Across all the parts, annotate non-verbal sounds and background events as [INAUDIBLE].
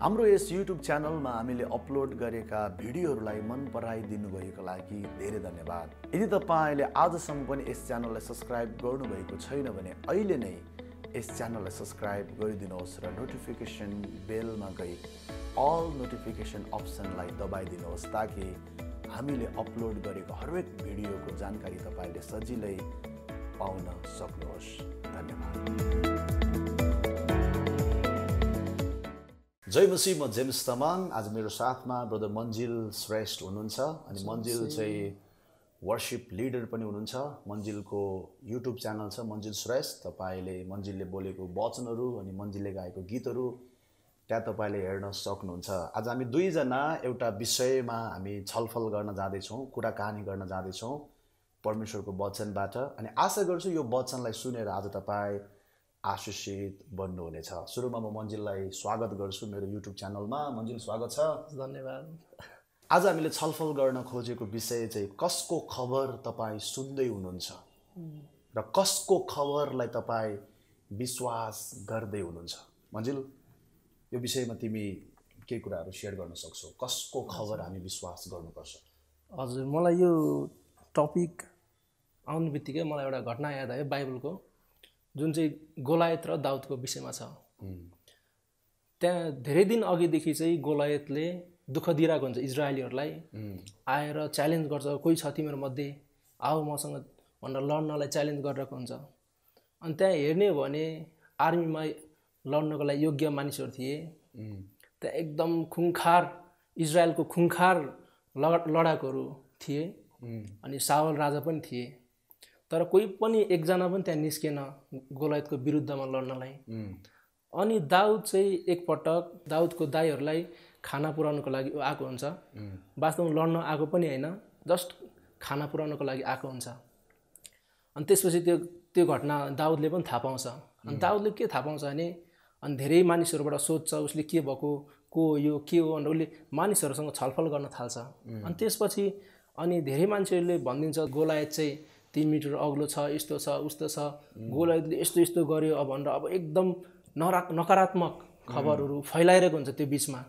हाम्रो यस युट्युब च्यानलमा हामीले अपलोड गरेका भिडियोहरूलाई मन पराइदिनु लागि धेरै धन्यवाद यदि तपाईँले आजसम्म पनि यस च्यानललाई सब्सक्राइब गर्नुभएको छैन भने अहिले नै यस च्यानललाई सब्सक्राइब गरिदिनुहोस् र नोटिफिकेसन बेलमा गई अल नोटिफिकेसन अप्सनलाई दबाइदिनुहोस् ताकि हामीले अपलोड गरेको हरेक भिडियोको जानकारी तपाईँले सजिलै पाउन सक्नुहोस् धन्यवाद जय मसी म जेम्स तमाङ आज मेरो साथमा ब्रदर मन्जिल श्रेष्ठ हुनुहुन्छ अनि मन्जिल चाहिँ वर्सिप लिडर पनि हुनुहुन्छ मन्जिलको युट्युब च्यानल छ मन्जिल श्रेष्ठ तपाईँले मन्जिलले बोलेको वचनहरू अनि मन्जिलले गाएको गीतहरू त्यहाँ तपाईँले हेर्न सक्नुहुन्छ आज हामी दुईजना एउटा विषयमा हामी छलफल गर्न जाँदैछौँ कुराकानी गर्न जाँदैछौँ परमेश्वरको वचनबाट अनि आशा गर्छु यो वचनलाई सुनेर आज तपाईँ आशिषित बन्नुहुनेछ सुरुमा म मन्जिललाई स्वागत गर्छु मेरो युट्युब च्यानलमा मन्जिल स्वागत छ धन्यवाद आज हामीले छलफल गर्न खोजेको विषय चाहिँ कसको खबर तपाईँ सुन्दै हुनुहुन्छ र कसको खबरलाई तपाईँ विश्वास गर्दै हुनुहुन्छ मन्जिल यो विषयमा तिमी केही कुराहरू सेयर गर्न सक्छौ कसको खबर हामी विश्वास गर्नुपर्छ हजुर मलाई यो टपिक आउने बित्तिकै मलाई एउटा घटना याद आयो बाइबलको जुन चाहिँ गोलायत र दाउदको विषयमा छ त्यहाँ धेरै दिन अघिदेखि चाहिँ गोलायतले दुःख दिइरहेको हुन्छ इजरायलीहरूलाई आएर च्यालेन्ज गर्छ कोही छ तिमीहरूमध्ये आऊ मसँग भनेर लड्नलाई च्यालेन्ज गरिरहेको हुन्छ अनि त्यहाँ हेर्ने हो भने आर्मीमा लड्नको लागि योग्य मानिसहरू थिए त्यहाँ एकदम खुङखार इजरायलको खुङखार लड लडाकुहरू थिए अनि सावल राजा पनि थिए तर कोही पनि एकजना पनि त्यहाँ निस्केन गोलायतको विरुद्धमा लड्नलाई अनि दाउद चाहिँ एकपटक दाउदको दाईहरूलाई खाना पुऱ्याउनुको लागि आएको हुन्छ वास्तवमा लड्न आएको पनि होइन जस्ट खाना पुऱ्याउनुको लागि आएको हुन्छ अनि त्यसपछि त्यो त्यो घटना दाउदले पनि थाहा पाउँछ अनि दाउदले के थाहा पाउँछ भने अनि धेरै मानिसहरूबाट सोध्छ उसले के भएको को यो के हो अनि उसले मानिसहरूसँग छलफल गर्न थाल्छ अनि त्यसपछि अनि धेरै मान्छेहरूले भनिदिन्छ गोलायत चाहिँ तिन मिटर अग्लो छ यस्तो छ उस्तो छ गोलायतले यस्तो यस्तो गर्यो अब भनेर अब एकदम नरा नकारात्मक खबरहरू फैलाइरहेको हुन्छ त्यो बिचमा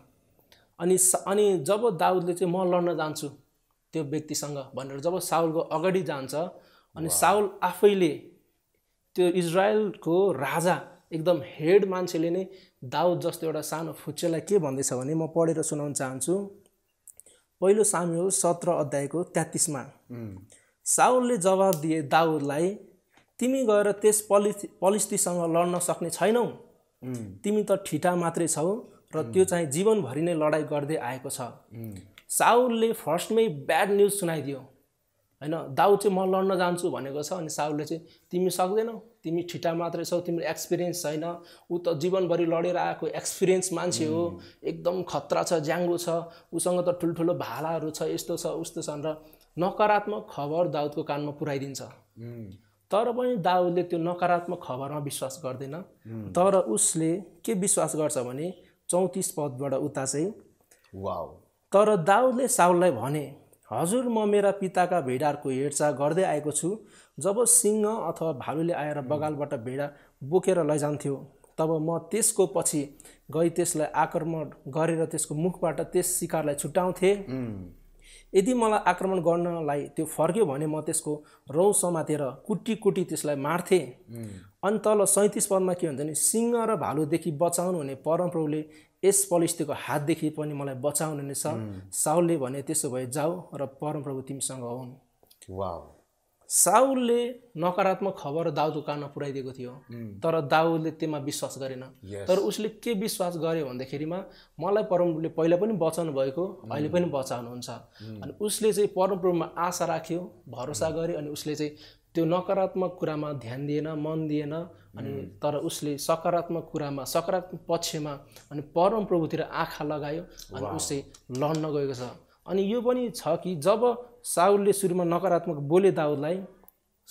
अनि अनि जब दाउदले चाहिँ म लड्न जान्छु त्यो व्यक्तिसँग भनेर जब साउलको अगाडि जान्छ अनि साउल आफैले त्यो इजरायलको राजा एकदम हेड मान्छेले नै दाउद जस्तो एउटा सानो फुच्चेलाई के भन्दैछ भने म पढेर सुनाउन चाहन्छु पहिलो साम्य सत्र अध्यायको तेत्तिसमा साउलले जवाब दिए दाउदलाई तिमी गएर त्यस पलि पलिस्तीसँग लड्न सक्ने छैनौ तिमी त ठिटा मात्रै छौ र त्यो चाहिँ जीवनभरि नै लडाइँ गर्दै आएको छ साउलले फर्स्टमै ब्याड न्युज सुनाइदियो होइन दाउ चाहिँ म लड्न जान्छु भनेको छ अनि साउले चाहिँ तिमी सक्दैनौ तिमी ठिटा मात्रै छौ तिम्रो एक्सपिरियन्स छैन ऊ त जीवनभरि लडेर आएको एक्सपिरियन्स मान्छे हो एकदम खतरा छ ज्याङ्गो छ उसँग त ठुल्ठुलो भालाहरू छ यस्तो छ उस्तो छ र नकारात्मक खबर दाउदको कानमा पुऱ्याइदिन्छ तर पनि दाउदले त्यो नकारात्मक खबरमा विश्वास गर्दैन तर उसले के विश्वास गर्छ भने चौतिस पदबाट उता चाहिँ वाउ तर दाउदले साउललाई भने हजुर म मेरा पिताका भेडाहरूको हेरचाह गर्दै आएको छु जब सिंह अथवा भालुले आएर बगालबाट भेडा बोकेर लैजान्थ्यो तब म त्यसको पछि गई त्यसलाई आक्रमण गरेर त्यसको मुखबाट त्यस शिकारलाई छुट्याउँथेँ यदि मलाई आक्रमण गर्नलाई त्यो फर्क्यो भने म त्यसको रौँ समातेर कुटी कुटी त्यसलाई मार्थेँ अनि तल सैँतिस पदमा के हुन्छ भने सिंह र भालुदेखि बचाउनु हुने परमप्रभुले यस पलिस्थीको हातदेखि पनि मलाई बचाउनु नै छ साउलले भने त्यसो भए जाऊ र परमप्रभु तिमीसँग हुन् साउलले नकारात्मक खबर दाउदको कानमा पुऱ्याइदिएको थियो तर दाउले त्यसमा विश्वास गरेन तर उसले के विश्वास गर्यो भन्दाखेरिमा मलाई परमप्रभुले पहिला पनि बचाउनु भएको अहिले पनि बचाउनुहुन्छ अनि उसले चाहिँ परमप्रभुमा आशा राख्यो भरोसा गर्यो अनि उसले चाहिँ त्यो नकारात्मक कुरामा ध्यान दिएन मन दिएन अनि तर उसले सकारात्मक कुरामा सकारात्मक पक्षमा अनि परम प्रभुतिर आँखा लगायो अनि उसले लड्न गएको छ अनि यो पनि छ कि जब साउलले सुरुमा नकारात्मक बोले दाउदलाई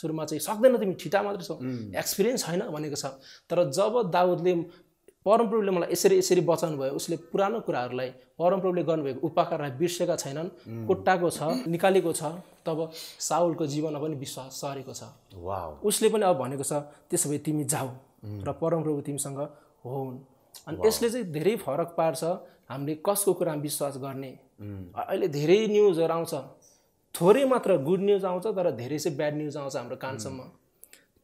सुरुमा चाहिँ सक्दैन तिमी ठिटा मात्रै छौ एक्सपिरियन्स छैन भनेको छ तर जब दाउदले परमप्रभुले मलाई यसरी यसरी बचाउनु भयो उसले पुरानो कुराहरूलाई परमप्रभुले गर्नुभएको उपकारलाई बिर्सेका छैनन् कुट्टाको छ निकालेको छ तब साउलको जीवनमा पनि विश्वास सरेको छ उसले पनि अब भनेको छ त्यसो भए तिमी जाऊ र परमप्रभु तिमीसँग होन् अनि यसले चाहिँ धेरै फरक पार्छ हामीले कसको कुरामा विश्वास गर्ने अहिले धेरै न्युजहरू आउँछ थोरै मात्र गुड न्युज आउँछ तर धेरै चाहिँ ब्याड न्युज आउँछ हाम्रो कानसम्म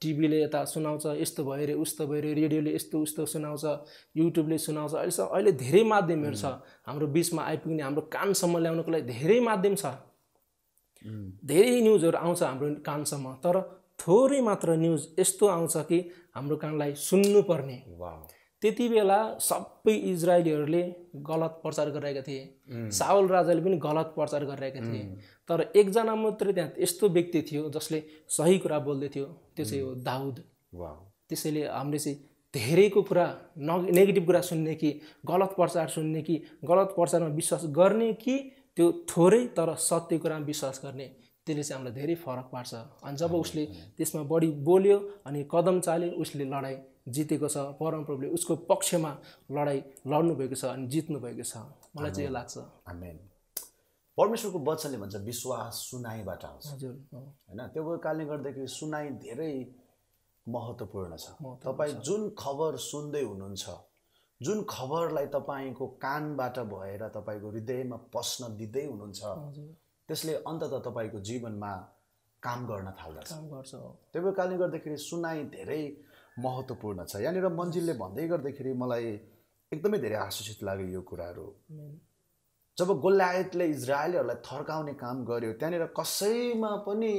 टिभीले यता सुनाउँछ यस्तो भयो अरे उस्तो भयो अरे रेडियोले यस्तो उस्तो सुनाउँछ युट्युबले सुनाउँछ अहिलेसम्म अहिले धेरै माध्यमहरू छ हाम्रो बिचमा आइपुग्ने हाम्रो कानसम्म ल्याउनको लागि धेरै माध्यम छ धेरै न्युजहरू आउँछ हाम्रो कानसम्म तर थोरै मात्र न्युज यस्तो आउँछ कि हाम्रो कानलाई सुन्नुपर्ने त्यति बेला सबै इजरायलीहरूले गलत प्रचार गरिरहेका थिए सावल राजाले पनि गलत प्रचार गरिरहेका थिए तर एकजना मात्रै त्यहाँ यस्तो व्यक्ति थियो जसले सही कुरा बोल्दै थियो त्यो चाहिँ हो दाउद त्यसैले हामीले चाहिँ धेरैको कुरा न नेगेटिभ कुरा सुन्ने कि गलत प्रचार सुन्ने कि गलत प्रचारमा विश्वास गर्ने कि त्यो थोरै तर सत्य कुरामा विश्वास गर्ने त्यसले चाहिँ हामीलाई धेरै फरक पार्छ अनि जब उसले त्यसमा बढी बोल्यो अनि कदम चाल्यो उसले लडाइँ जितेको छ परमप्रभुले उसको पक्षमा लडाइँ लड्नुभएको छ अनि जित्नुभएको छ मलाई चाहिँ यो लाग्छ परमेश्वरको वचनले भन्छ विश्वास सुनाइबाट आउँछ हजुर होइन त्यो कारणले गर्दाखेरि सुनाइ धेरै महत्त्वपूर्ण छ तपाईँ जुन खबर सुन्दै हुनुहुन्छ जुन खबरलाई तपाईँको कानबाट भएर तपाईँको हृदयमा पस्न दिँदै हुनुहुन्छ त्यसले अन्तत तपाईँको जीवनमा काम गर्न थाल्दछ त्यो भएको कारणले गर्दाखेरि सुनाइ धेरै महत्त्वपूर्ण छ यहाँनिर मन्जिलले भन्दै गर्दाखेरि मलाई एकदमै धेरै आश्वासित लाग्यो यो कुराहरू जब गोल्यायतले इजरायलहरूलाई थर्काउने काम गर्यो त्यहाँनिर कसैमा पनि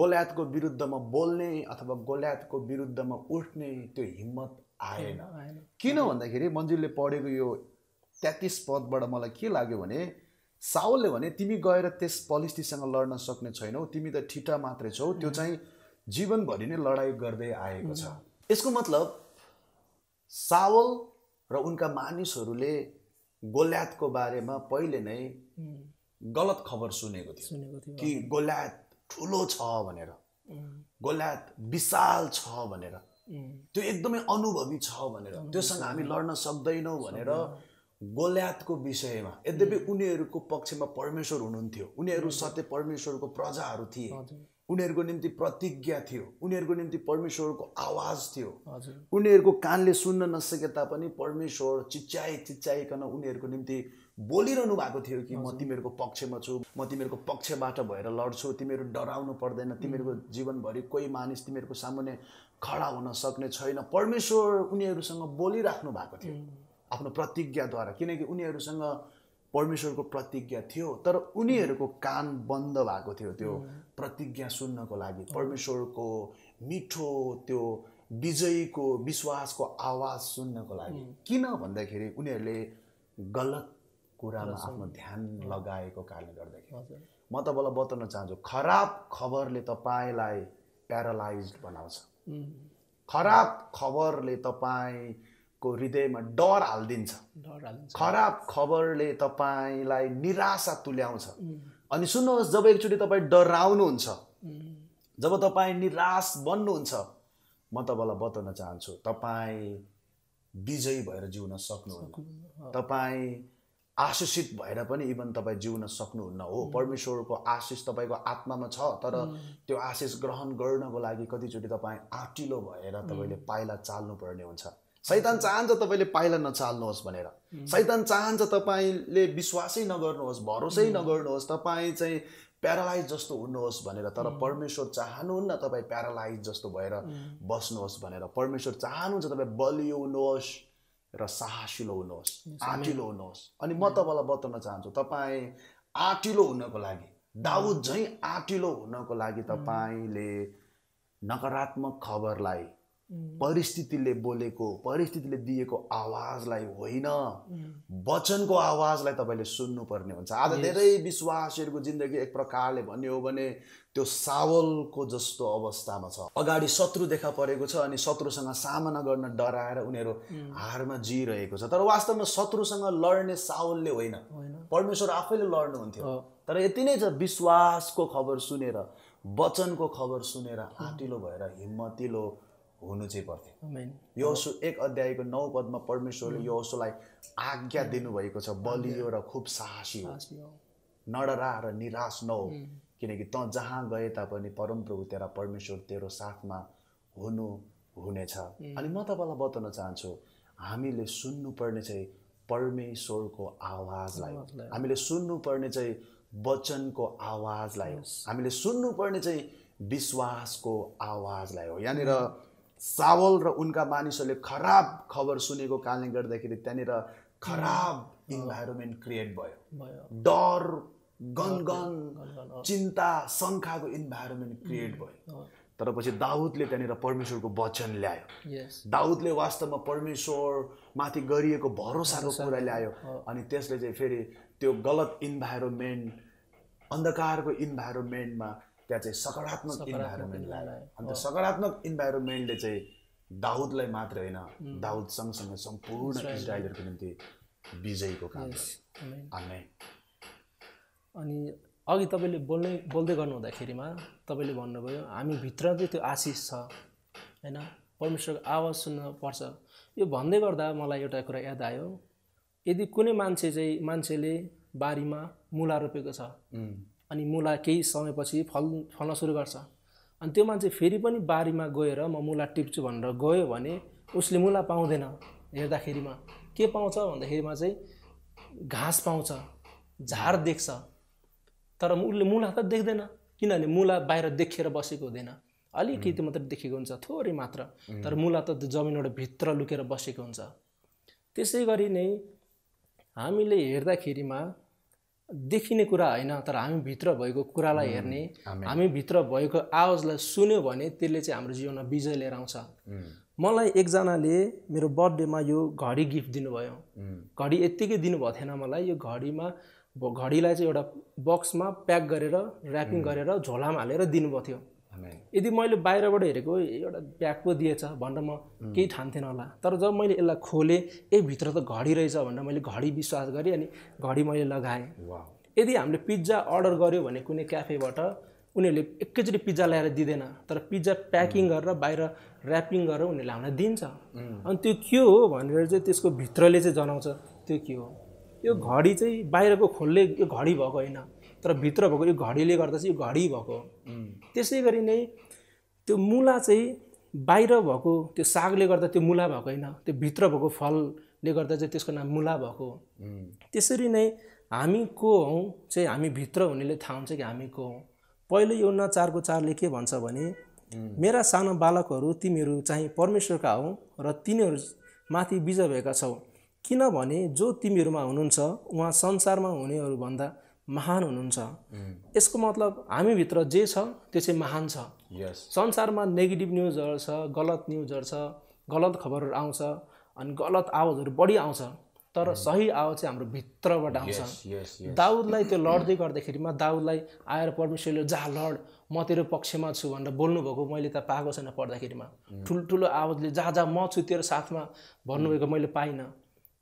गोल्यातको विरुद्धमा बोल्ने अथवा गोल्यातको विरुद्धमा उठ्ने त्यो हिम्मत आएन किन भन्दाखेरि मन्जिलले पढेको यो तेत्तिस पदबाट मलाई के लाग्यो भने साउलले भने तिमी गएर त्यस पलिस्टीसँग लड्न सक्ने छैनौ तिमी त ठिटा मात्रै छौ त्यो चाहिँ जीवनभरि नै लडाइँ गर्दै आएको छ यसको मतलब सावल र उनका मानिसहरूले गोल्यातको बारेमा पहिले नै गलत खबर सुनेको थियो कि गोल्यात ठुलो छ भनेर गोल्यात विशाल छ भनेर त्यो एकदमै अनुभवी छ भनेर त्योसँग हामी लड्न सक्दैनौँ भनेर गोल्यातको विषयमा यद्यपि उनीहरूको पक्षमा परमेश्वर हुनुहुन्थ्यो उनीहरू सत्य परमेश्वरको प्रजाहरू थिए उनीहरूको निम्ति प्रतिज्ञा थियो उनीहरूको निम्ति परमेश्वरको आवाज थियो उनीहरूको कानले सुन्न नसके तापनि परमेश्वर चिच्याए चिच्याइकन उनीहरूको निम्ति बोलिरहनु भएको थियो कि म तिमीहरूको पक्षमा छु म तिमीहरूको पक्षबाट भएर लड्छु तिमीहरू डराउनु पर्दैन तिमीहरूको जीवनभरि कोही मानिस तिमीहरूको सामान्य खडा हुन सक्ने छैन परमेश्वर उनीहरूसँग बोलिराख्नु भएको थियो आफ्नो प्रतिज्ञाद्वारा किनकि उनीहरूसँग परमेश्वरको प्रतिज्ञा थियो तर उनीहरूको mm-hmm. कान बन्द भएको थियो त्यो mm-hmm. प्रतिज्ञा सुन्नको लागि परमेश्वरको मिठो त्यो विजयीको विश्वासको आवाज सुन्नको लागि mm-hmm. किन भन्दाखेरि उनीहरूले गलत कुरामा आफ्नो ध्यान लगाएको कारणले गर्दाखेरि म तपाईँलाई बताउन चाहन्छु खराब खबरले तपाईँलाई प्यारालाइज बनाउँछ खराब खबरले तपाईँ को हृदयमा डर हालिदिन्छ खराब खबरले तपाईँलाई निराशा तुल्याउँछ अनि सुन्नुहोस् जब एकचोटि तपाईँ डराउनुहुन्छ जब तपाईँ निराश बन्नुहुन्छ म तपाईँलाई बताउन चाहन्छु तपाईँ विजयी भएर जिउन सक्नुहुन्न तपाईँ आशिषित भएर पनि इभन तपाईँ जिउन सक्नुहुन्न हो परमेश्वरको आशिष तपाईँको आत्मामा छ तर त्यो आशिष ग्रहण गर्नको लागि कतिचोटि तपाईँ आँटिलो भएर तपाईँले पाइला चाल्नुपर्ने हुन्छ सैतान चाहन्छ तपाईँले पाइला नचाल्नुहोस् भनेर सैतान चाहन्छ तपाईँले विश्वासै नगर्नुहोस् भरोसै नगर्नुहोस् तपाईँ चाहिँ प्यारालाइज जस्तो हुनुहोस् भनेर तर परमेश्वर चाहनुहुन्न तपाईँ प्यारालाइज जस्तो भएर बस्नुहोस् भनेर परमेश्वर चाहनुहुन्छ तपाईँ बलियो हुनुहोस् र साहसिलो हुनुहोस् आँटिलो हुनुहोस् अनि म तपाईँलाई बताउन चाहन्छु तपाईँ आँटिलो हुनको लागि दाउद झैँ आँटिलो हुनको लागि तपाईँले नकारात्मक खबरलाई Mm. परिस्थितिले बोलेको परिस्थितिले दिएको आवाजलाई होइन mm. वचनको आवाजलाई तपाईँले सुन्नुपर्ने हुन्छ आज धेरै विश्वासीहरूको जिन्दगी एक प्रकारले भन्यो भने त्यो सावलको जस्तो अवस्थामा छ अगाडि शत्रु देखा परेको छ अनि शत्रुसँग सामना गर्न डराएर उनीहरू mm. हारमा जिइरहेको छ तर वास्तवमा शत्रुसँग लड्ने सावलले होइन परमेश्वर आफैले लड्नुहुन्थ्यो तर यति नै छ विश्वासको खबर सुनेर वचनको खबर सुनेर आँटिलो भएर हिम्मतिलो हुनु चाहिँ पर्थ्यो यो एक अध्यायको नौ पदमा परमेश्वरले mm. यो हसोलाई आज्ञा mm. दिनुभएको छ बलियो र खुब साहसी हो नडरा र निराश नहो mm. किनकि तँ जहाँ गए तापनि परमप्रभु तेरा परमेश्वर तेरो साथमा हुनु हुनेछ अनि म तपाईँलाई बताउन चाहन्छु हामीले सुन्नुपर्ने चाहिँ परमेश्वरको आवाजलाई हामीले सुन्नुपर्ने चाहिँ वचनको आवाजलाई हो हामीले सुन्नुपर्ने चाहिँ विश्वासको आवाजलाई हो यहाँनिर सावल र उनका मानिसहरूले खराब खबर सुनेको कारणले गर्दाखेरि त्यहाँनिर खराब इन्भाइरोमेन्ट क्रिएट भयो डर गनगन चिन्ता शङ्खाको इन्भाइरोमेन्ट क्रिएट भयो तर पछि दाउदले त्यहाँनिर परमेश्वरको वचन ल्यायो दाउदले वास्तवमा परमेश्वरमाथि गरिएको भरोसाको कुरा ल्यायो अनि त्यसले चाहिँ फेरि त्यो गलत इन्भाइरोमेन्ट अन्धकारको इन्भाइरोमेन्टमा त्यहाँ चाहिँ सकारात्मक इन्भाइरोमेन्ट ल्याएर अन्त सकारात्मक इन्भाइरोमेन्टले चाहिँ दाउदलाई मात्र होइन दाउद सँगसँगै सम्पूर्ण इजरायलहरूको निम्ति विजयको काम अनि अघि तपाईँले बोल्ने बोल्दै गर्नु हुँदाखेरिमा तपाईँले भन्नुभयो हामी भित्र चाहिँ त्यो आशिष छ होइन परमेश्वरको आवाज सुन्न पर्छ यो भन्दै गर्दा मलाई एउटा कुरा याद आयो यदि कुनै मान्छे चाहिँ मान्छेले बारीमा मुला रोपेको छ अनि मुला केही समयपछि फल फल्न सुरु गर्छ अनि त्यो मान्छे फेरि पनि बारीमा गएर म मुला टिप्छु भनेर गयो भने उसले मुला पाउँदैन हेर्दाखेरिमा के पाउँछ भन्दाखेरिमा चाहिँ घाँस पाउँछ झार देख्छ तर उसले मुला त देख्दैन किनभने मुला बाहिर देखेर बसेको हुँदैन अलिकति मात्र देखेको हुन्छ थोरै मात्र तर मुला त जमिनबाट भित्र लुकेर बसेको हुन्छ त्यसै गरी नै हामीले हेर्दाखेरिमा देखिने कुरा होइन तर हामीभित्र भएको कुरालाई हेर्ने हामीभित्र भएको आवाजलाई सुन्यो भने त्यसले चाहिँ हाम्रो जीवनमा विजय लिएर आउँछ मलाई एकजनाले मेरो बर्थडेमा यो घडी गिफ्ट दिनुभयो घडी यत्तिकै दिनुभएको थिएन मलाई यो घडीमा घडीलाई चाहिँ एउटा बक्समा प्याक गरेर ऱ्यापिङ गरेर झोलामा हालेर दिनुभएको थियो यदि मैले बाहिरबाट हेरेको एउटा ब्याग पो दिएछ भनेर म mm. केही ठान्थेन होला तर जब मैले यसलाई खोलेँ ए भित्र त घडी रहेछ भनेर मैले घडी विश्वास गरेँ अनि घडी मैले लगाएँ यदि हामीले पिज्जा अर्डर गऱ्यो भने कुनै क्याफेबाट उनीहरूले एकैचोटि पिज्जा ल्याएर दिँदैन तर पिज्जा प्याकिङ mm. गरेर बाहिर ऱ्यापिङ गरेर उनीहरूले हामीलाई दिन्छ mm. अनि त्यो के हो भनेर चाहिँ त्यसको भित्रले चाहिँ जनाउँछ त्यो के हो यो घडी चाहिँ बाहिरको खोलले यो घडी भएको होइन तर भित्र भएको यो घडीले गर्दा चाहिँ यो घडी भएको त्यसै गरी नै त्यो मुला चाहिँ बाहिर भएको त्यो सागले गर्दा त्यो मुला भएको होइन त्यो भित्र भएको फलले गर्दा चाहिँ त्यसको नाम मुला भएको त्यसरी नै हामी को हौँ चाहिँ हामी भित्र हुनेले थाहा हुन्छ कि हामी को हौँ पहिलो योना चारको चारले के भन्छ भने मेरा सानो बालकहरू तिमीहरू चाहिँ परमेश्वरका हौ र तिनीहरू माथि विजय भएका छौ किनभने जो तिमीहरूमा हुनुहुन्छ उहाँ संसारमा हुनेहरूभन्दा महान हुनुहुन्छ यसको मतलब हामीभित्र जे छ त्यो चाहिँ महान छ संसारमा नेगेटिभ न्युजहरू छ गलत न्युजहरू छ गलत खबरहरू आउँछ अनि गलत आवाजहरू बढी आउँछ तर सही आवाज चाहिँ हाम्रो भित्रबाट आउँछ दाउदलाई त्यो लड्दै गर्दाखेरिमा दाउदलाई आएर परमेश्वरले जा लड म तेरो पक्षमा छु भनेर बोल्नुभएको मैले त पाएको छैन पढ्दाखेरिमा ठुल्ठुलो आवाजले जहाँ जहाँ म छु तेरो साथमा भन्नुभएको मैले पाइनँ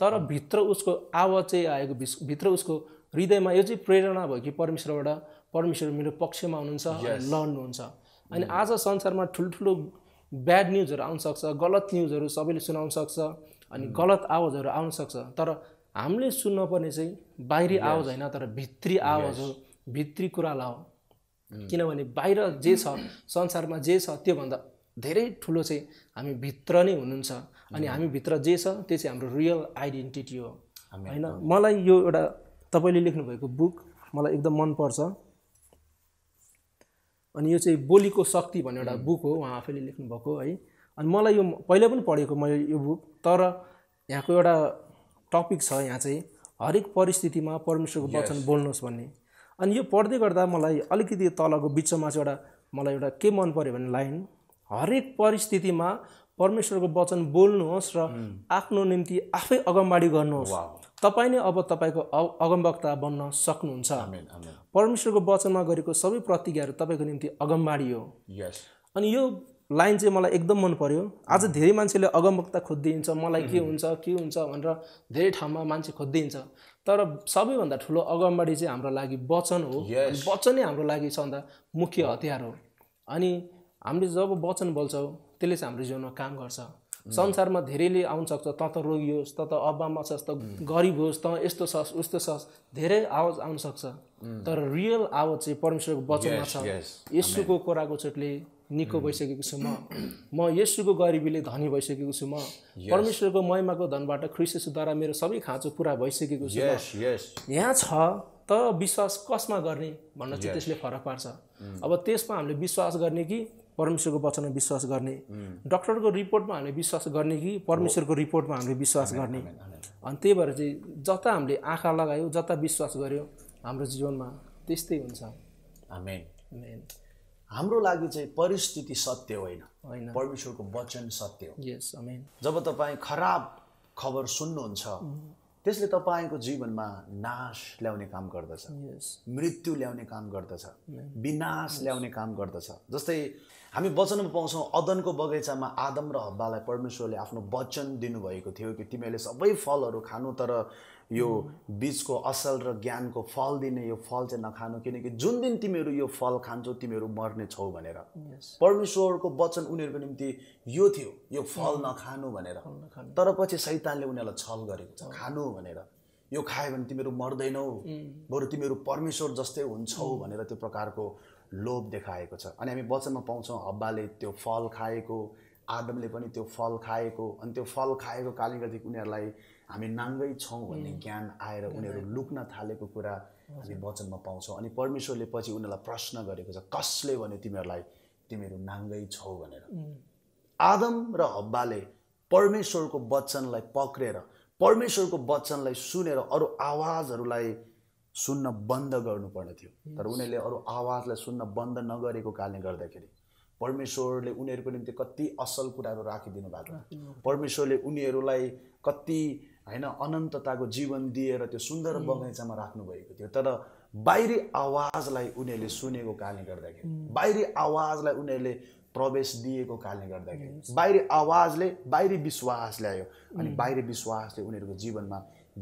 तर भित्र उसको आवाज चाहिँ आएको भित्र उसको हृदयमा यो चाहिँ प्रेरणा भयो कि परमेश्वरबाट परमेश्वर मेरो पक्षमा हुनुहुन्छ लड्नुहुन्छ अनि mm. आज संसारमा ठुल्ठुलो ब्याड न्युजहरू सक्छ गलत न्युजहरू सबैले सुनाउन सक्छ अनि mm. गलत आवाजहरू सक्छ तर हामीले सुन्नपर्ने चाहिँ बाहिरी आवाज होइन तर भित्री आवाज हो भित्री कुरालाई हो mm. किनभने बाहिर जे छ संसारमा जे छ त्योभन्दा धेरै ठुलो चाहिँ हामी भित्र नै हुनुहुन्छ अनि हामी भित्र जे छ त्यो चाहिँ हाम्रो रियल आइडेन्टिटी हो होइन मलाई यो एउटा तपाईँले लेख्नुभएको बुक मलाई एकदम मनपर्छ अनि यो चाहिँ बोलीको शक्ति भन्ने एउटा बुक हो उहाँ आफैले लेख्नुभएको है अनि मलाई यो पहिला पनि पढेको मैले यो बुक तर यहाँको एउटा टपिक छ यहाँ चाहिँ हरेक परिस्थितिमा परमेश्वरको वचन बोल्नुहोस् भन्ने अनि यो पढ्दै गर्दा मलाई अलिकति तलको बिचमा चाहिँ एउटा मलाई एउटा के मन पऱ्यो भने लाइन हरेक परिस्थितिमा परमेश्वरको वचन बोल्नुहोस् र hmm. आफ्नो निम्ति आफै अगमबाडी गर्नुहोस् तपाईँ नै अब तपाईँको अगमवक्ता बन्न सक्नुहुन्छ परमेश्वरको वचनमा गरेको सबै प्रतिज्ञाहरू तपाईँको निम्ति अगमबाडी हो यस अनि यो लाइन चाहिँ मलाई एकदम मन पर्यो आज mm-hmm। धेरै मान्छेले अगमवक्ता खोजिदिन्छ मलाई के mm-hmm। हुन्छ के हुन्छ भनेर धेरै ठाउँमा मान्छे खोजिदिन्छ तर सबैभन्दा ठुलो अगमबाडी चाहिँ हाम्रो लागि वचन हो वचन नै हाम्रो लागि सन्दा मुख्य हतियार हो अनि हामीले जब वचन बोल्छौँ त्यसले चाहिँ हाम्रो जीवनमा काम गर्छ संसारमा धेरैले आउन सक्छ त त रोगी होस् त त अब्बामा छस् त गरिब होस् त यस्तो छस् उस्तो छस् धेरै आवाज आउन सक्छ तर रियल आवाज चाहिँ परमेश्वरको वचनमा छ यसुको कोराको चोटले निको भइसकेको छु म म यसुको गरिबीले धनी भइसकेको छु म परमेश्वरको महिमाको धनबाट ख्रिस्टद्वारा मेरो सबै खाँचो पुरा भइसकेको छु यहाँ छ त विश्वास कसमा गर्ने भन्न चाहिँ त्यसले फरक पार्छ अब त्यसमा हामीले विश्वास गर्ने कि परमेश्वरको वचनमा विश्वास गर्ने डक्टरको रिपोर्टमा हामीले विश्वास गर्ने कि परमेश्वरको रिपोर्टमा हामीले विश्वास गर्ने अनि त्यही भएर चाहिँ जता हामीले आँखा लगायौँ जता विश्वास गऱ्यौँ हाम्रो जीवनमा त्यस्तै हुन्छ हाम्रो लागि चाहिँ परिस्थिति सत्य होइन होइन परमेश्वरको वचन सत्य हो यस जब तपाईँ खराब खबर सुन्नुहुन्छ त्यसले तपाईँको जीवनमा नाश ल्याउने काम गर्दछ मृत्यु ल्याउने काम गर्दछ विनाश ल्याउने काम गर्दछ जस्तै हामी वचनमा पाउँछौँ अदनको बगैँचामा आदम र हब्बालाई परमेश्वरले आफ्नो वचन दिनुभएको थियो कि तिमीहरूले सबै फलहरू खानु तर यो बिचको असल र ज्ञानको फल दिने यो फल चाहिँ नखानु किनकि जुन दिन तिमीहरू यो फल खान्छौ तिमीहरू मर्ने छौ भनेर परमेश्वरको वचन उनीहरूको निम्ति यो थियो यो फल mm. नखानु भनेर तर पछि सैतानले उनीहरूलाई छल गरेको छ oh. खानु भनेर यो खायो भने तिमीहरू मर्दैनौ mm. बरु तिमीहरू परमेश्वर जस्तै हुन्छौ mm. भनेर त्यो प्रकारको लोभ देखाएको छ अनि हामी वचनमा पाउँछौँ हब्बाले त्यो फल खाएको आदमले पनि त्यो फल खाएको अनि त्यो फल खाएको कारणले गर्दा उनीहरूलाई हामी नाङ्गै छौँ भन्ने ज्ञान आएर उनीहरू लुक्न थालेको कुरा हामी वचनमा पाउँछौँ अनि परमेश्वरले पछि उनीहरूलाई प्रश्न गरेको छ कसले भन्यो तिमीहरूलाई तिमीहरू नाङ्गै छौ भनेर mm. आदम र हब्बाले परमेश्वरको वचनलाई पक्रेर परमेश्वरको वचनलाई सुनेर अरू आवाजहरूलाई सुन्न बन्द गर्नुपर्ने थियो तर उनीहरूले अरू आवाजलाई सुन्न बन्द नगरेको कारणले गर्दाखेरि परमेश्वरले उनीहरूको निम्ति कति असल कुराहरू राखिदिनु भएको परमेश्वरले उनीहरूलाई कति होइन अनन्तताको जीवन दिएर त्यो सुन्दर बगैँचामा राख्नुभएको थियो तर बाहिरी आवाजलाई उनीहरूले सुनेको कारणले गर्दाखेरि बाहिरी आवाजलाई उनीहरूले प्रवेश दिएको कारणले गर्दाखेरि बाहिरी आवाजले बाहिरी विश्वास ल्यायो अनि बाहिरी विश्वासले उनीहरूको जीवनमा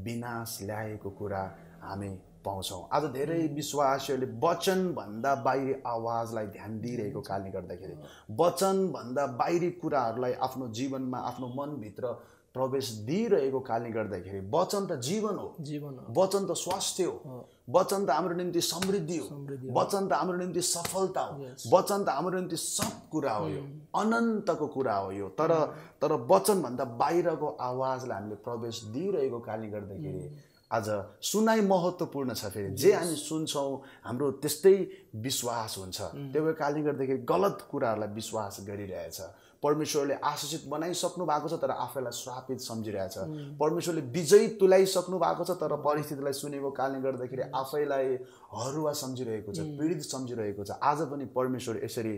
विनाश ल्याएको कुरा हामी पाउँछौँ आज धेरै विश्वासीहरूले वचनभन्दा बाहिरी आवाजलाई ध्यान दिइरहेको कारणले गर्दाखेरि वचनभन्दा बाहिरी कुराहरूलाई आफ्नो जीवनमा आफ्नो मनभित्र प्रवेश दिइरहेको कारणले गर्दाखेरि वचन त जीवन हो जीवन हो वचन त स्वास्थ्य हो वचन त हाम्रो निम्ति समृद्धि हो वचन त हाम्रो निम्ति सफलता हो वचन त हाम्रो निम्ति सब कुरा हो यो mm। अनन्तको कुरा हो यो तर mm। तर वचनभन्दा बाहिरको आवाजलाई हामीले प्रवेश दिइरहेको कारणले गर्दाखेरि mm। आज सुनाइ महत्त्वपूर्ण छ फेरि जे हामी सुन्छौँ हाम्रो त्यस्तै विश्वास हुन्छ त्यो कारणले गर्दाखेरि गलत कुराहरूलाई विश्वास गरिरहेछ परमेश्वरले आशिषित बनाइसक्नु भएको छ तर आफैलाई श्रापित छ परमेश्वरले विजयी तुल्याइसक्नु भएको छ तर परिस्थितिलाई सुनेको कारणले गर्दाखेरि आफैलाई हरुवा सम्झिरहेको छ पीडित सम्झिरहेको छ आज पनि परमेश्वर यसरी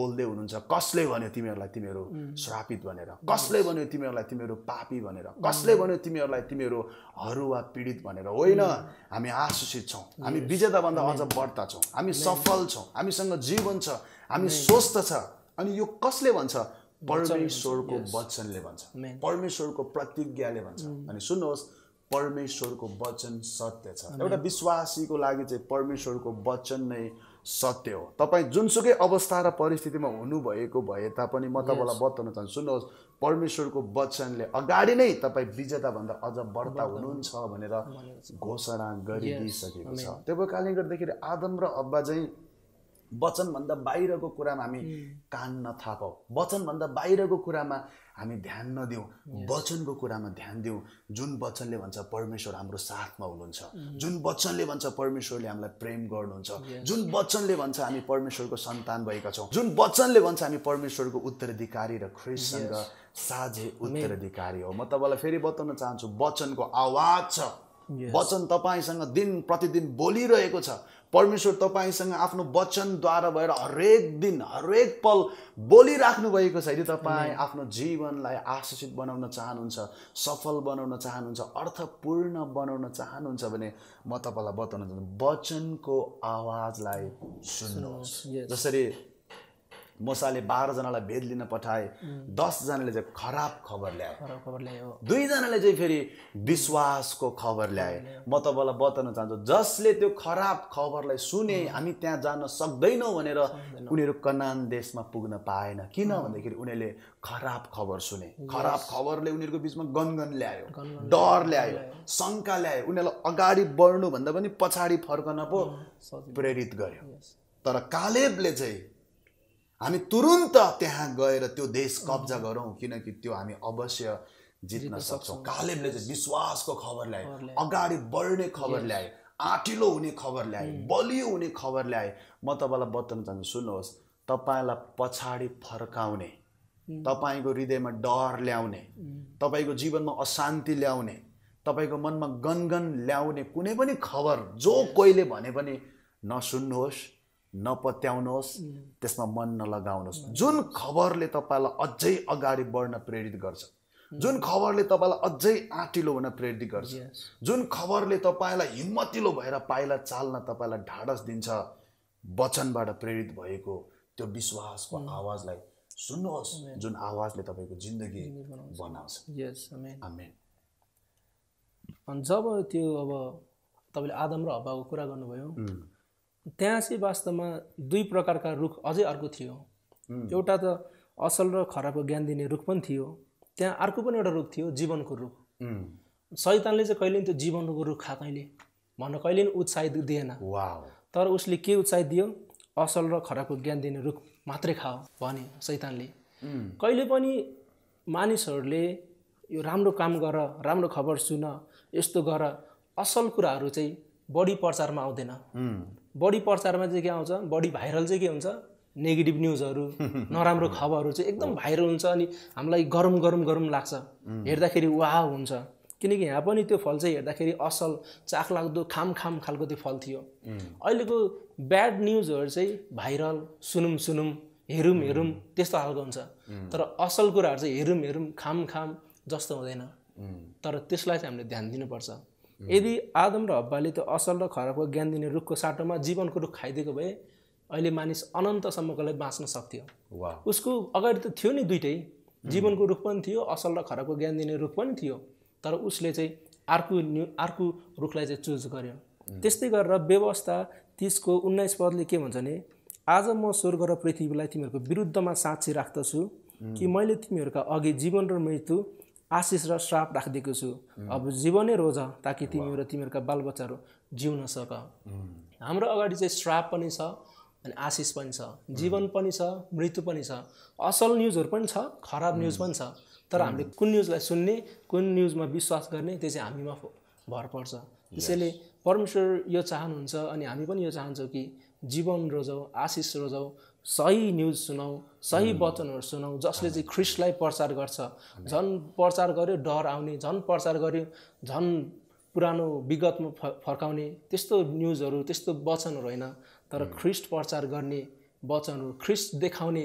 बोल्दै हुनुहुन्छ कसले भन्यो तिमीहरूलाई तिमीहरू श्रापित भनेर कसले भन्यो तिमीहरूलाई तिमीहरू पापी भनेर कसले भन्यो तिमीहरूलाई तिमीहरू हरुवा पीडित भनेर होइन हामी आशिषित छौँ हामी विजेताभन्दा अझ बढ्ता छौँ हामी सफल छौँ हामीसँग जीवन छ हामी स्वस्थ छ अनि यो कसले भन्छ परमेश्वरको वचनले भन्छ परमेश्वरको प्रतिज्ञाले भन्छ mm। अनि सुन्नुहोस् परमेश्वरको वचन सत्य छ एउटा विश्वासीको लागि चाहिँ परमेश्वरको वचन नै सत्य हो तपाईँ जुनसुकै अवस्था र परिस्थितिमा हुनुभएको भए तापनि म तपाईँलाई बताउन चाहन्छु सुन्नुहोस् परमेश्वरको वचनले अगाडि नै तपाईँ विजेताभन्दा अझ बढ्दा हुनुहुन्छ भनेर घोषणा गरिदिइसकेको छ त्यो कारणले गर्दाखेरि आदम र अब्बा चाहिँ वचनभन्दा बाहिरको कुरामा हामी कान नथापौँ वचनभन्दा बाहिरको कुरामा हामी ध्यान नदिउँ वचनको कुरामा ध्यान दिउँ जुन वचनले भन्छ परमेश्वर हाम्रो साथमा हुनुहुन्छ mm-hmm। जुन वचनले भन्छ परमेश्वरले हामीलाई प्रेम गर्नुहुन्छ जुन वचनले भन्छ हामी परमेश्वरको सन्तान भएका छौँ जुन वचनले भन्छ हामी परमेश्वरको उत्तराधिकारी र ख्रिससँग साझे उत्तराधिकारी हो म तपाईँलाई फेरि बताउन चाहन्छु वचनको आवाज छ वचन तपाईँसँग दिन प्रतिदिन बोलिरहेको छ परमेश्वर तपाईँसँग आफ्नो वचनद्वारा भएर हरेक दिन हरेक पल बोलिराख्नु भएको छ यदि तपाईँ आफ्नो जीवनलाई आशिषित बनाउन चाहनुहुन्छ सफल बनाउन चाहनुहुन्छ अर्थपूर्ण बनाउन चाहनुहुन्छ भने म तपाईँलाई बताउन चाहन्छु वचनको आवाजलाई सुन्नुहोस् जसरी मसाले बाह्रजनालाई भेद लिन पठाए दसजनाले चाहिँ खराब खबर ल्यायो खबर ल्यायो दुईजनाले चाहिँ फेरि विश्वासको खबर ल्याए म तपाईँलाई बताउन चाहन्छु जसले त्यो खराब खबरलाई सुने हामी त्यहाँ जान सक्दैनौँ भनेर उनीहरू कनान देशमा पुग्न पाएन किन भन्दाखेरि उनीहरूले खराब खबर सुने खराब खबरले उनीहरूको बिचमा गनगन ल्यायो डर ल्यायो शङ्का ल्यायो उनीहरूलाई अगाडि बढ्नुभन्दा पनि पछाडि फर्कन पो प्रेरित गर्यो तर कालेबले चाहिँ हामी तुरुन्त त्यहाँ गएर त्यो देश कब्जा गरौँ किनकि त्यो हामी अवश्य जित्न सक्छौँ कालेबले चाहिँ विश्वासको खबर ल्याए अगाडि बढ्ने खबर ल्याए आँटिलो हुने खबर ल्याए mm. बलियो हुने खबर ल्याए म तपाईँलाई बताउन चाहन्छु सुन्नुहोस् तपाईँलाई पछाडि फर्काउने mm. तपाईँको हृदयमा डर ल्याउने mm. तपाईँको जीवनमा अशान्ति ल्याउने तपाईँको मनमा गनगन ल्याउने कुनै पनि खबर जो कोहीले भने पनि नसुन्नुहोस् नपत्याउनुहोस् त्यसमा मन नलगाउनुहोस् जुन खबरले तपाईँलाई अझै अगाडि बढ्न प्रेरित गर्छ जुन खबरले तपाईँलाई अझै आँटिलो हुन प्रेरित गर्छ जुन खबरले तपाईँलाई हिम्मतिलो भएर पाइला चाल्न तपाईँलाई ढाडस दिन्छ वचनबाट प्रेरित भएको त्यो विश्वासको आवाजलाई सुन्नुहोस् जुन आवाजले तपाईँको जिन्दगी बनाउँछ जब त्यो अब तपाईँले आदम र हब्बाको कुरा गर्नुभयो त्यहाँ चाहिँ वास्तवमा दुई प्रकारका रुख अझै अर्को थियो एउटा त असल र खराबको ज्ञान दिने रुख पनि थियो त्यहाँ अर्को पनि एउटा रुख थियो जीवनको रुख सैतानले चाहिँ कहिले पनि त्यो जीवनको रुख खा कहिले भन्न कहिले पनि उत्साहित दिएन तर उसले के उत्साहित दियो असल र खराबको ज्ञान दिने रुख मात्रै खाओ भने सैतानले कहिले पनि मानिसहरूले यो राम्रो काम गर राम्रो खबर सुन यस्तो गर असल कुराहरू चाहिँ बढी प्रचारमा आउँदैन बढी प्रचारमा चाहिँ के आउँछ बढी भाइरल चाहिँ के हुन्छ नेगेटिभ न्युजहरू [LAUGHS] नराम्रो खबरहरू चाहिँ एकदम भाइरल हुन्छ अनि हामीलाई गरम गरम गरम लाग्छ हेर्दाखेरि वाह हुन्छ किनकि यहाँ पनि त्यो फल चाहिँ हेर्दाखेरि असल चाखलाग्दो खाम खाम खालको त्यो फल थियो अहिलेको ब्याड न्युजहरू चाहिँ भाइरल सुनौँ सुनौँ हेरौँ हेरौँ त्यस्तो खालको हुन्छ तर असल कुराहरू चाहिँ हेरौँ हेरौँ खाम खाम जस्तो हुँदैन तर त्यसलाई चाहिँ हामीले ध्यान दिनुपर्छ यदि आदम र हब्बाले त्यो असल र खराबको ज्ञान दिने रुखको साटोमा जीवनको रुख खाइदिएको भए अहिले मानिस अनन्तसम्मको लागि बाँच्न सक्थ्यो उसको अगाडि त थियो नि दुइटै जीवनको रुख पनि थियो असल र खराबको ज्ञान दिने रुख पनि थियो तर उसले चाहिँ अर्को न्यु अर्को रुखलाई चाहिँ चुज गर्यो त्यस्तै गरेर व्यवस्था तिसको उन्नाइस पदले के भन्छ भने आज म स्वर्ग र पृथ्वीलाई तिमीहरूको विरुद्धमा साक्षी राख्दछु कि मैले तिमीहरूका अघि जीवन र मृत्यु आशिष र श्राप राखिदिएको छु अब जीवनै रोज ताकि तिमीहरू र तिमीहरूका बालबच्चाहरू जिउन सक हाम्रो अगाडि चाहिँ श्राप पनि छ अनि आशिष पनि छ जीवन पनि छ मृत्यु पनि छ असल न्युजहरू पनि छ खराब न्युज पनि छ तर हामीले कुन न्युजलाई सुन्ने कुन न्युजमा विश्वास गर्ने त्यो चाहिँ हामीमा भर पर्छ त्यसैले परमेश्वर यो चाहनुहुन्छ अनि हामी पनि यो चाहन्छौँ कि जीवन रोजाउ आशिष रोजाउ सही न्युज सुनाऊ सही वचनहरू सुनाऊ जसले चाहिँ ख्रिस्टलाई प्रचार गर्छ झन् प्रचार गर्यो डर आउने झन् प्रचार गर्यो झन् पुरानो विगतमा फर्काउने त्यस्तो न्युजहरू त्यस्तो वचनहरू होइन तर ख्रिस्ट प्रचार गर्ने वचनहरू ख्रिस्ट देखाउने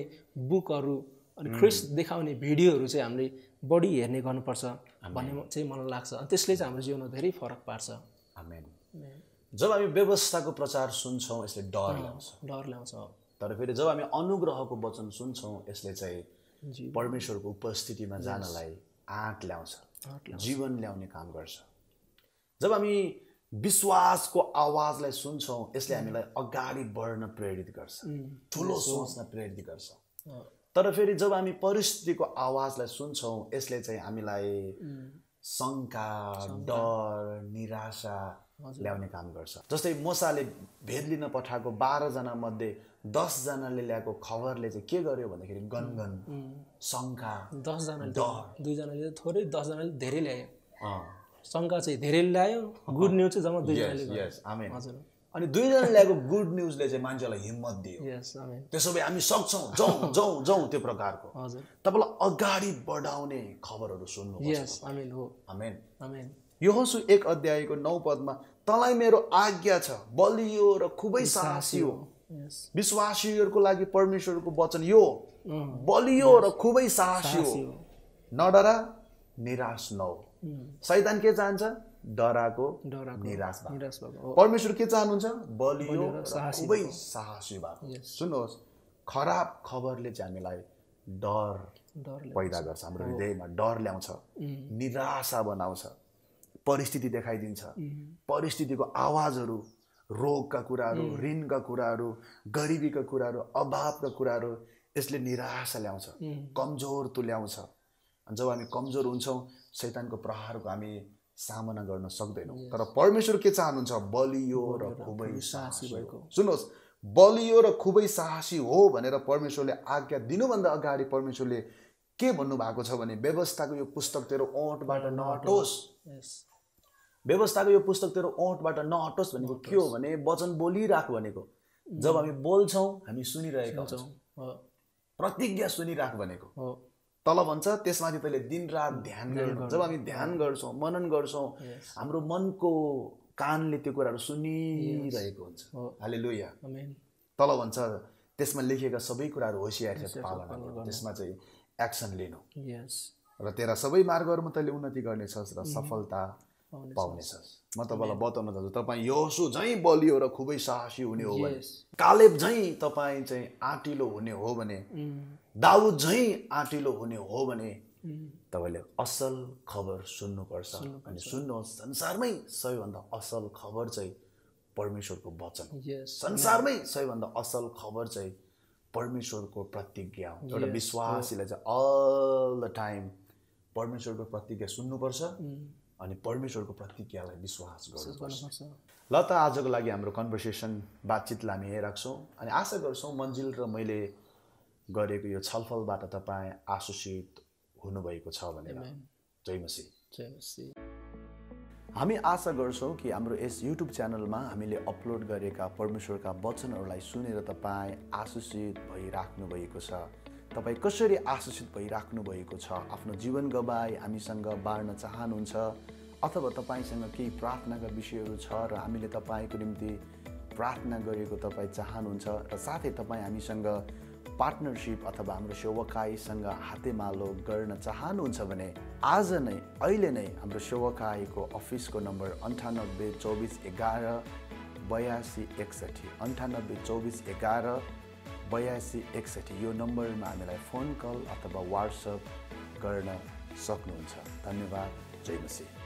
बुकहरू अनि ख्रिस्ट देखाउने भिडियोहरू चाहिँ हामीले बढी हेर्ने गर्नुपर्छ भन्ने चाहिँ मलाई लाग्छ अनि त्यसले चाहिँ हाम्रो जीवनमा धेरै फरक पार्छ जब हामी व्यवस्थाको प्रचार सुन्छौँ यसले डर ल्याउँछ डर ल्याउँछ तर फेरि जब हामी अनुग्रहको वचन सुन्छौँ यसले चाहिँ परमेश्वरको उपस्थितिमा जानलाई आँट ल्याउँछ जीवन ल्याउने काम गर्छ जब हामी विश्वासको आवाजलाई सुन्छौँ यसले mm। हामीलाई अगाडि बढ्न प्रेरित गर्छ mm। ठुलो सोच्न प्रेरित गर्छ तर फेरि जब हामी परिस्थितिको आवाजलाई सुन्छौँ यसले चाहिँ हामीलाई mm। शङ्का डर निराशा ल्याउने काम गर्छ जस्तै मसाले भेद लिन पठाएको बाह्रजना मध्ये दसजनाले ल्याएको खबरले चाहिँ के गर्यो भन्दाखेरि गनगन शङ्का दसजनाले दुईजनाले थोरै दसजनाले धेरै ल्यायो शङ्का चाहिँ धेरै ल्यायो गुड न्युज चाहिँ जम्मा दुईजनाले हजुर अनि दुईजना ल्याएको गुड न्युजले चाहिँ मान्छेलाई हिम्मत दियो त्यसो भए हामी सक्छौँ जाउँ [LAUGHS] जाउँ जाउँ त्यो प्रकारको तपाईँलाई अगाडि बढाउने खबरहरू सुन्नु यो होसु एक अध्यायको नौ पदमा तँलाई मेरो आज्ञा छ बलियो र खुबै साहसी हो विश्वासीहरूको लागि परमेश्वरको वचन यो बलियो र खुबै साहसी हो नडरा निराश नहो सैतान के चाहन्छ डराको निराश परमेश्वर के चाहनुहुन्छ बलियो खुबै साहसी भएको सुन्नुहोस् खराब खबरले चाहिँ हामीलाई डर पैदा गर्छ हाम्रो हृदयमा डर ल्याउँछ निराशा बनाउँछ परिस्थिति देखाइदिन्छ परिस्थितिको आवाजहरू रोगका कुराहरू ऋणका कुराहरू गरिबीका कुराहरू अभावका कुराहरू यसले निराशा ल्याउँछ कमजोर तुल्याउँछ जब हामी कमजोर हुन्छौँ शैतानको प्रहारको हामी सामना गर्न सक्दैनौँ तर परमेश्वर के चाहनुहुन्छ बलियो र खुबै साहसी भएको सुन्नुहोस् बलियो र खुबै साहसी हो भनेर परमेश्वरले आज्ञा दिनुभन्दा अगाडि परमेश्वरले के भन्नुभएको छ भने व्यवस्थाको यो पुस्तक तेरो ओठबाट नहटोस् व्यवस्थाको यो पुस्तक तेरो ओठबाट नहटोस् भनेको के हो भने वचन बोलिराख भनेको जब हामी बोल्छौँ हामी सुनिरहेका हुन्छौँ प्रतिज्ञा सुनिराख भनेको तल भन्छ त्यसमाथि तैँले दिनरात ध्यान गर्नु जब हामी ध्यान गर्छौँ मनन गर्छौँ हाम्रो मनको कानले त्यो कुराहरू सुनिरहेको हुन्छ हाले लोहिया तल भन्छ त्यसमा लेखिएका सबै कुराहरू होसियार पालना त्यसमा चाहिँ एक्सन लिनु र तेरा सबै मार्गहरूमा तैँले उन्नति गर्नेछस् र सफलता पाउनेछ म तपाईँलाई बताउन चाहन्छु तपाईँ यसो झैँ बलियो र खुबै साहसी हुने हो भने कालेब झैँ तपाईँ चाहिँ आँटिलो हुने हो भने दाउ झैँ आँटिलो हुने हो भने तपाईँले असल खबर सुन्नुपर्छ अनि सुन्नुहोस् संसारमै सबैभन्दा असल खबर चाहिँ परमेश्वरको वचन संसारमै सबैभन्दा असल खबर चाहिँ परमेश्वरको प्रतिज्ञा हो एउटा विश्वासीलाई चाहिँ अल द टाइम परमेश्वरको प्रतिज्ञा सुन्नुपर्छ अनि परमेश्वरको प्रतिज्ञालाई विश्वास गर्नुपर्छ ल त आजको लागि हाम्रो कन्भर्सेसन बातचितलाई हामी यहीँ राख्छौँ अनि आशा गर्छौँ मन्जिल र मैले गरेको यो छलफलबाट तपाईँ आश्वसित हुनुभएको छ भनेर जय मसी हामी आशा गर्छौँ कि हाम्रो यस युट्युब च्यानलमा हामीले अपलोड गरेका परमेश्वरका वचनहरूलाई सुनेर तपाईँ आश्वसित भइराख्नु भएको छ तपाईँ कसरी आश्वासित भइराख्नु भएको छ आफ्नो जीवन गवाई हामीसँग बाँड्न चाहनुहुन्छ अथवा तपाईँसँग केही प्रार्थनाका विषयहरू छ र हामीले तपाईँको निम्ति प्रार्थना गरेको तपाईँ चाहनुहुन्छ र साथै तपाईँ हामीसँग पार्टनरसिप अथवा हाम्रो सेवकाईसँग हातेमालो गर्न चाहनुहुन्छ भने आज नै अहिले नै हाम्रो सेवकाईको अफिसको नम्बर अन्ठानब्बे चौबिस एघार बयासी एकसठी अन्ठानब्बे चौबिस एघार बयासी एकसठी यो नम्बरमा हामीलाई फोन कल अथवा वाट्सएप गर्न सक्नुहुन्छ धन्यवाद जय मसी